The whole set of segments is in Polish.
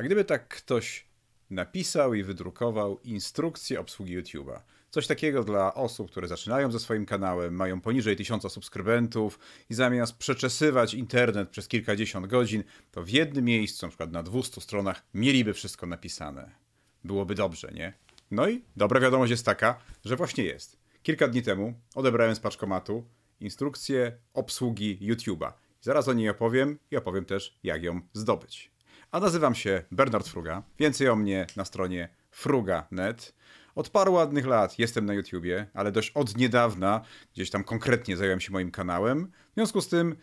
A gdyby tak ktoś napisał i wydrukował instrukcję obsługi YouTube'a. Coś takiego dla osób, które zaczynają ze swoim kanałem, mają poniżej 1000 subskrybentów i zamiast przeczesywać internet przez kilkadziesiąt godzin, to w jednym miejscu, na przykład na 200 stronach, mieliby wszystko napisane. Byłoby dobrze, nie? No i dobra wiadomość jest taka, że właśnie jest. Kilka dni temu odebrałem z paczkomatu instrukcję obsługi YouTube'a. Zaraz o niej opowiem i opowiem też, jak ją zdobyć. A nazywam się Bernard Fruga. Więcej o mnie na stronie fruga.net. Od paru ładnych lat jestem na YouTubie, ale dość od niedawna gdzieś tam konkretnie zająłem się moim kanałem. W związku z tym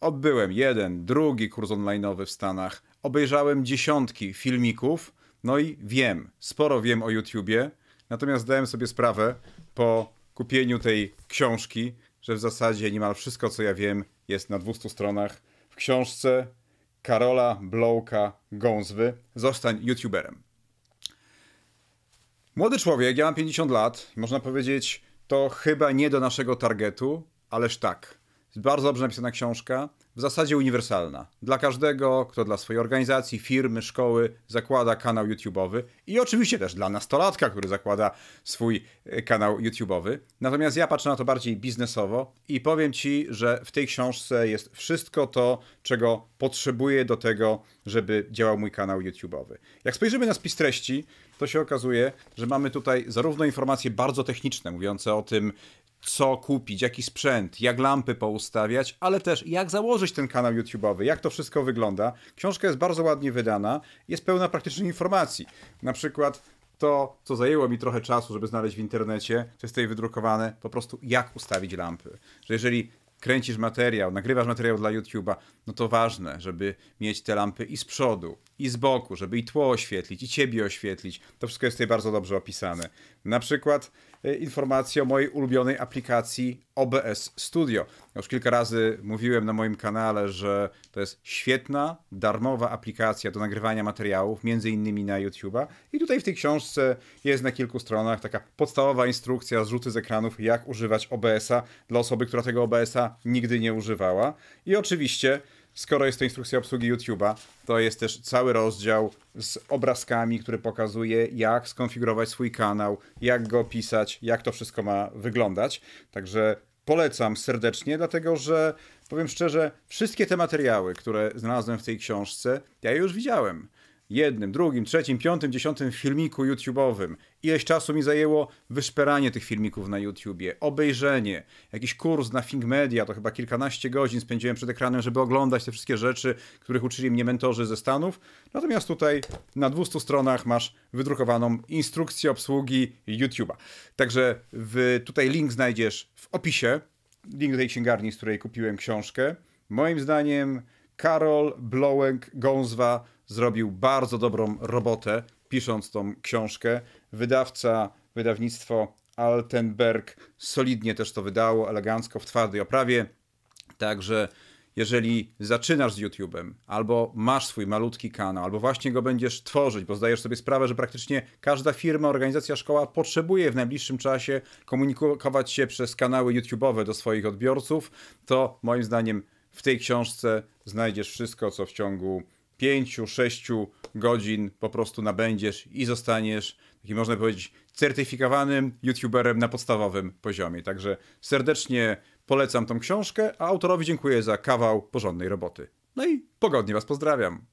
odbyłem jeden, drugi kurs onlineowy w Stanach. Obejrzałem dziesiątki filmików, no i wiem, sporo wiem o YouTubie. Natomiast zdałem sobie sprawę po kupieniu tej książki, że w zasadzie niemal wszystko, co ja wiem, jest na 200 stronach. W książce Karola Blowka Gązwy Zostań YouTuberem. Młody człowiek, ja mam 50 lat można powiedzieć, to chyba nie do naszego targetu, ależ tak. Jest bardzo dobrze napisana książka w zasadzie uniwersalna. Dla każdego, kto dla swojej organizacji, firmy, szkoły zakłada kanał YouTube'owy i oczywiście też dla nastolatka, który zakłada swój e, kanał YouTube'owy. Natomiast ja patrzę na to bardziej biznesowo i powiem Ci, że w tej książce jest wszystko to, czego potrzebuję do tego, żeby działał mój kanał YouTube'owy. Jak spojrzymy na spis treści, to się okazuje, że mamy tutaj zarówno informacje bardzo techniczne, mówiące o tym, co kupić, jaki sprzęt, jak lampy poustawiać, ale też jak założyć ten kanał YouTube'owy, jak to wszystko wygląda. Książka jest bardzo ładnie wydana, jest pełna praktycznych informacji. Na przykład to, co zajęło mi trochę czasu, żeby znaleźć w internecie, co jest tutaj wydrukowane po prostu jak ustawić lampy. Że jeżeli kręcisz materiał, nagrywasz materiał dla YouTube'a, no to ważne, żeby mieć te lampy i z przodu, i z boku, żeby i tło oświetlić, i ciebie oświetlić. To wszystko jest tutaj bardzo dobrze opisane. Na przykład E, informację o mojej ulubionej aplikacji OBS Studio. Już kilka razy mówiłem na moim kanale, że to jest świetna, darmowa aplikacja do nagrywania materiałów, między innymi na YouTube'a. I tutaj w tej książce jest na kilku stronach taka podstawowa instrukcja zrzuty z ekranów, jak używać OBS-a dla osoby, która tego OBS-a nigdy nie używała. I oczywiście skoro jest to instrukcja obsługi YouTube'a, to jest też cały rozdział z obrazkami, który pokazuje, jak skonfigurować swój kanał, jak go pisać, jak to wszystko ma wyglądać. Także polecam serdecznie, dlatego że powiem szczerze, wszystkie te materiały, które znalazłem w tej książce, ja już widziałem jednym, drugim, trzecim, piątym, dziesiątym filmiku YouTube'owym. Ileś czasu mi zajęło wyszperanie tych filmików na YouTubie, obejrzenie, jakiś kurs na Think Media, to chyba kilkanaście godzin spędziłem przed ekranem, żeby oglądać te wszystkie rzeczy, których uczyli mnie mentorzy ze Stanów. Natomiast tutaj na 200 stronach masz wydrukowaną instrukcję obsługi YouTube'a. Także w, tutaj link znajdziesz w opisie, link do tej księgarni, z której kupiłem książkę. Moim zdaniem Karol Blołęk-Gązwa zrobił bardzo dobrą robotę pisząc tą książkę. Wydawca, wydawnictwo Altenberg solidnie też to wydało, elegancko, w twardej oprawie. Także jeżeli zaczynasz z YouTube'em, albo masz swój malutki kanał, albo właśnie go będziesz tworzyć, bo zdajesz sobie sprawę, że praktycznie każda firma, organizacja, szkoła potrzebuje w najbliższym czasie komunikować się przez kanały YouTube'owe do swoich odbiorców, to moim zdaniem w tej książce znajdziesz wszystko, co w ciągu pięciu, sześciu godzin po prostu nabędziesz i zostaniesz takim, można powiedzieć, certyfikowanym youtuberem na podstawowym poziomie. Także serdecznie polecam tą książkę, a autorowi dziękuję za kawał porządnej roboty. No i pogodnie Was pozdrawiam.